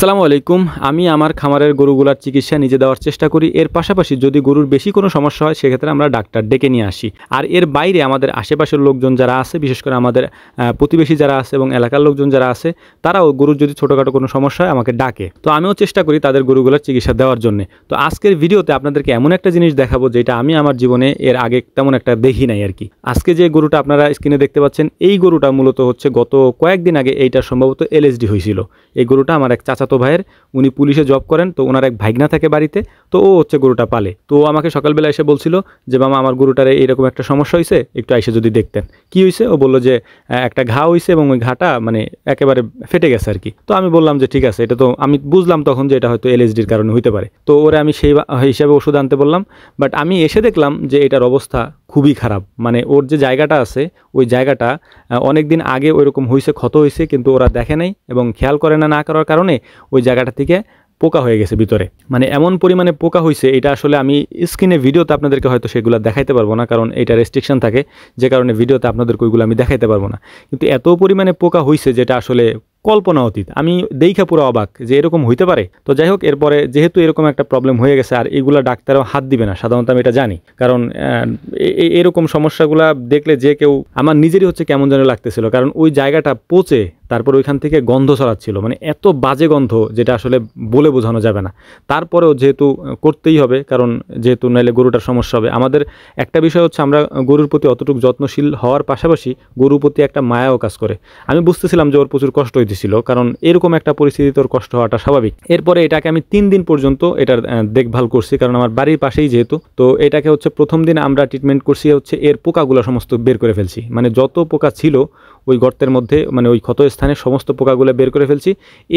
সালামু আলাইকুম আমি আমার খামারের গরুগুলার চিকিৎসা নিজে দেওয়ার চেষ্টা করি এর পাশাপাশি যদি গরুর বেশি কোনো সমস্যা হয় সেক্ষেত্রে আমরা ডাক্তার ডেকে নিয়ে আসি আর এর বাইরে আমাদের আশেপাশের লোকজন যারা আছে বিশেষ করে আমাদের প্রতিবেশী যারা আছে এবং এলাকার লোকজন যারা আছে তারাও গরুর যদি ছোটোখাটো কোনো সমস্যা হয় আমাকে ডাকে তো আমিও চেষ্টা করি তাদের গরুগুলার চিকিৎসা দেওয়ার জন্য তো আজকের ভিডিওতে আপনাদেরকে এমন একটা জিনিস দেখাবো যেটা আমি আমার জীবনে এর আগে তেমন একটা দেখি নাই আর কি আজকে যে গরুটা আপনারা স্ক্রিনে দেখতে পাচ্ছেন এই গরুটা মূলত হচ্ছে গত কয়েকদিন আগে এইটা সম্ভবত এলএসডি হয়েছিল এই গরুটা আমার এক চাচা চাচাতো ভাইয়ের উনি পুলিশে জব করেন তো ওনার এক ভাইগনা থাকে বাড়িতে তো ও হচ্ছে গরুটা পালে তো আমাকে সকালবেলা এসে বলছিল যে মামা আমার গরুটারে এরকম একটা সমস্যা হয়েছে একটু আইসে যদি দেখতেন কি হয়েছে ও বললো যে একটা ঘা হয়েছে এবং ওই ঘাটা মানে একেবারে ফেটে গেছে আর কি তো আমি বললাম যে ঠিক আছে এটা তো আমি বুঝলাম তখন যে এটা হয়তো এলএসডির কারণে হইতে পারে তো ওরা আমি সেই হিসাবে ওষুধ আনতে বললাম বাট আমি এসে দেখলাম যে এটার অবস্থা খুবই খারাপ মানে ওর যে জায়গাটা আছে ওই জায়গাটা অনেক দিন আগে ওইরকম হয়েছে ক্ষত হয়েছে কিন্তু ওরা দেখে নাই এবং খেয়াল করে না না করার কারণে ওই জায়গাটা থেকে পোকা হয়ে গেছে ভিতরে মানে এমন পরিমাণে পোকা হয়েছে এটা আসলে আমি স্ক্রিনে ভিডিওতে আপনাদেরকে হয়তো সেগুলো দেখাইতে পারবো না কারণ এটা রেস্ট্রিকশন থাকে যে কারণে ভিডিওতে আপনাদেরকে ওইগুলো আমি দেখাইতে পারবো না কিন্তু এত পরিমাণে পোকা হয়েছে যেটা আসলে কল্পনা অতীত আমি দেখা পুরো অবাক যে এরকম হইতে পারে তো যাই হোক এরপরে যেহেতু এরকম একটা প্রবলেম হয়ে গেছে আর এগুলো ডাক্তারও হাত দিবে না সাধারণত আমি এটা জানি কারণ এরকম সমস্যাগুলো দেখলে যে কেউ আমার নিজেরই হচ্ছে কেমন যেন লাগতেছিল কারণ ওই জায়গাটা পচে তারপর ওইখান থেকে গন্ধ ছড়াচ্ছিল মানে এত বাজে গন্ধ যেটা আসলে বলে বোঝানো যাবে না তারপরেও যেহেতু করতেই হবে কারণ যেহেতু নাইলে গরুটার সমস্যা হবে আমাদের একটা বিষয় হচ্ছে আমরা গরুর প্রতি অতটুকু যত্নশীল হওয়ার পাশাপাশি গরুর প্রতি একটা মায়াও কাজ করে আমি বুঝতেছিলাম যে ওর প্রচুর কষ্ট হইতেছিল কারণ এরকম একটা পরিস্থিতিতে ওর কষ্ট হওয়াটা স্বাভাবিক এরপরে এটাকে আমি তিন দিন পর্যন্ত এটার দেখভাল করছি কারণ আমার বাড়ির পাশেই যেহেতু তো এটাকে হচ্ছে প্রথম দিন আমরা ট্রিটমেন্ট করছি হচ্ছে এর পোকাগুলো সমস্ত বের করে ফেলছি মানে যত পোকা ছিল ওই গর্তের মধ্যে মানে ওই ক্ষতস্থান স্থানে সমস্ত পোকাগুলো বের করে ফেলছি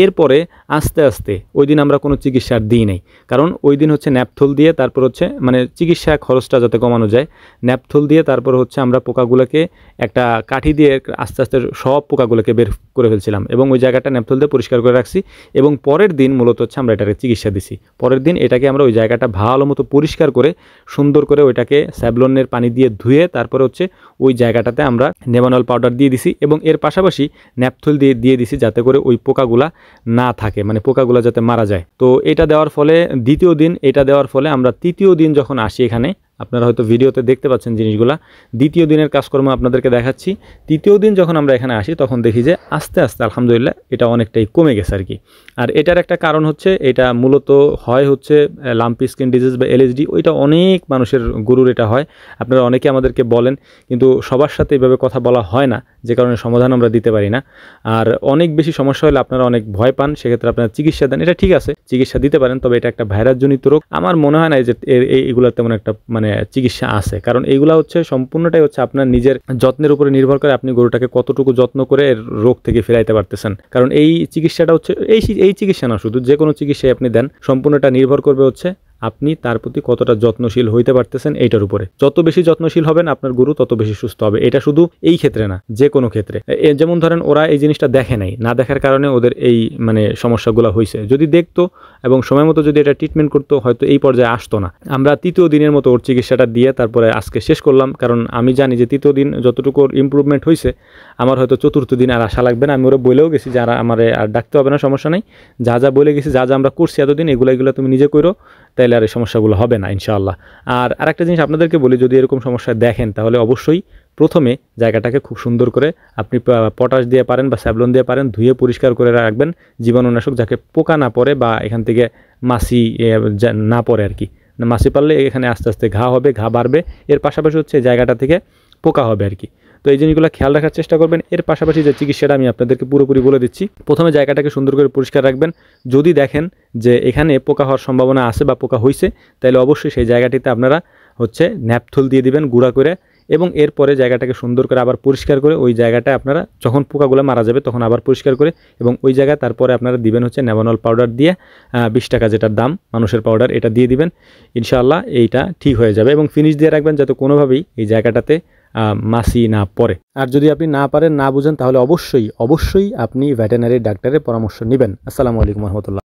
এরপরে আস্তে আস্তে ওই দিন আমরা কোনো চিকিৎসার দিই নাই কারণ ওই দিন হচ্ছে ন্যাপথুল দিয়ে তারপর হচ্ছে মানে চিকিৎসা খরচটা যাতে কমানো যায় ন্যাপথুল দিয়ে তারপর হচ্ছে আমরা পোকাগুলোকে একটা কাঠি দিয়ে আস্তে আস্তে সব পোকাগুলোকে বের করে ফেলছিলাম এবং ওই জায়গাটা ন্যাপথুল দিয়ে পরিষ্কার করে রাখছি এবং পরের দিন মূলত হচ্ছে আমরা এটাকে চিকিৎসা দিছি পরের দিন এটাকে আমরা ওই জায়গাটা ভালো মতো পরিষ্কার করে সুন্দর করে ওইটাকে স্যাবলনের পানি দিয়ে ধুয়ে তারপরে হচ্ছে ওই জায়গাটাতে আমরা নেমানল পাউডার দিয়ে দিছি এবং এর পাশাপাশি ন্যাপথুল জেল দিয়ে দিয়ে দিছি যাতে করে ওই পোকাগুলা না থাকে মানে পোকাগুলা যাতে মারা যায় তো এটা দেওয়ার ফলে দ্বিতীয় দিন এটা দেওয়ার ফলে আমরা তৃতীয় দিন যখন আসি এখানে আপনারা হয়তো ভিডিওতে দেখতে পাচ্ছেন জিনিসগুলা দ্বিতীয় দিনের কাজকর্ম আপনাদেরকে দেখাচ্ছি তৃতীয় দিন যখন আমরা এখানে আসি তখন দেখি যে আস্তে আস্তে আলহামদুলিল্লাহ এটা অনেকটাই কমে গেছে আর কি আর এটার একটা কারণ হচ্ছে এটা মূলত হয় হচ্ছে লাম্পি স্কিন ডিজিজ বা এলএসডি ওইটা অনেক মানুষের গরুর এটা হয় আপনারা অনেকে আমাদেরকে বলেন কিন্তু সবার সাথে এভাবে কথা বলা হয় না যে কারণে সমাধান আমরা দিতে পারি না আর অনেক বেশি সমস্যা হলে আপনারা অনেক ভয় পান সেক্ষেত্রে আপনারা চিকিৎসা দেন এটা ঠিক আছে চিকিৎসা দিতে পারেন তবে এটা একটা ভাইরাসজনিত রোগ আমার মনে হয় না যে এইগুলো তেমন একটা মানে চিকিৎসা আছে কারণ এইগুলো হচ্ছে সম্পূর্ণটাই হচ্ছে আপনার নিজের যত্নের উপরে নির্ভর করে আপনি গরুটাকে কতটুকু যত্ন করে রোগ থেকে ফেরাইতে পারতেছেন কারণ এই চিকিৎসাটা হচ্ছে এই এই চিকিৎসা না শুধু যে কোনো চিকিৎসায় আপনি দেন সম্পূর্ণটা নির্ভর করবে হচ্ছে আপনি তার প্রতি কতটা যত্নশীল হইতে পারতেছেন এইটার উপরে যত বেশি যত্নশীল হবেন আপনার গরু তত বেশি সুস্থ হবে এটা শুধু এই ক্ষেত্রে না যে কোনো ক্ষেত্রে যেমন ধরেন ওরা এই জিনিসটা দেখে নাই না দেখার কারণে ওদের এই মানে সমস্যাগুলো হয়েছে যদি দেখতো এবং সময় মতো যদি এটা ট্রিটমেন্ট করতো হয়তো এই পর্যায়ে আসতো না আমরা তৃতীয় দিনের মতো ওর চিকিৎসাটা দিয়ে তারপরে আজকে শেষ করলাম কারণ আমি জানি যে তৃতীয় দিন যতটুকু ইম্প্রুভমেন্ট হয়েছে আমার হয়তো চতুর্থ দিন আর আশা লাগবে না আমি ওরা বলেও গেছি যারা আমার আর ডাকতে হবে না সমস্যা নেই যা যা বলে গেছি যা যা আমরা করছি এতদিন এগুলো এগুলো তুমি নিজে করো তাইলে আর এই সমস্যাগুলো হবে না ইনশাআল্লাহ আর আরেকটা জিনিস আপনাদেরকে বলি যদি এরকম সমস্যা দেখেন তাহলে অবশ্যই প্রথমে জায়গাটাকে খুব সুন্দর করে আপনি পটাশ দিয়ে পারেন বা স্যাবলন দিয়ে পারেন ধুয়ে পরিষ্কার করে রাখবেন জীবাণুনাশক যাকে পোকা না পড়ে বা এখান থেকে মাসি না পড়ে আর কি মাছি পারলে এখানে আস্তে আস্তে ঘা হবে ঘা বাড়বে এর পাশাপাশি হচ্ছে জায়গাটা থেকে পোকা হবে আর কি তো এই জিনিসগুলো খেয়াল রাখার চেষ্টা করবেন এর পাশাপাশি যে চিকিৎসাটা আমি আপনাদেরকে পুরোপুরি বলে দিচ্ছি প্রথমে জায়গাটাকে সুন্দর করে পরিষ্কার রাখবেন যদি দেখেন যে এখানে পোকা হওয়ার সম্ভাবনা আছে বা পোকা হয়েছে তাহলে অবশ্যই সেই জায়গাটিতে আপনারা হচ্ছে ন্যাপথুল দিয়ে দিবেন গুঁড়া করে এবং এরপরে জায়গাটাকে সুন্দর করে আবার পরিষ্কার করে ওই জায়গাটা আপনারা যখন পোকাগুলো মারা যাবে তখন আবার পরিষ্কার করে এবং ওই জায়গায় তারপরে আপনারা দিবেন হচ্ছে ন্যাভানল পাউডার দিয়ে বিশ টাকা যেটার দাম মানুষের পাউডার এটা দিয়ে দিবেন ইনশাআল্লাহ এইটা ঠিক হয়ে যাবে এবং ফিনিশ দিয়ে রাখবেন যাতে কোনোভাবেই এই জায়গাটাতে মাসি না পড়ে আর যদি আপনি না পারেন না বুঝেন তাহলে অবশ্যই অবশ্যই আপনি ভেটেনারি ডাক্তারের পরামর্শ নেবেন আসসালামু আলাইকুম রহমতুল্লাহ